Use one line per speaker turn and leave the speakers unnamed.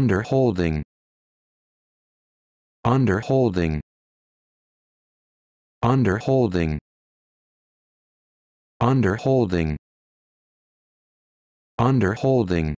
Underholding. Underholding. Underholding. Underholding. Underholding.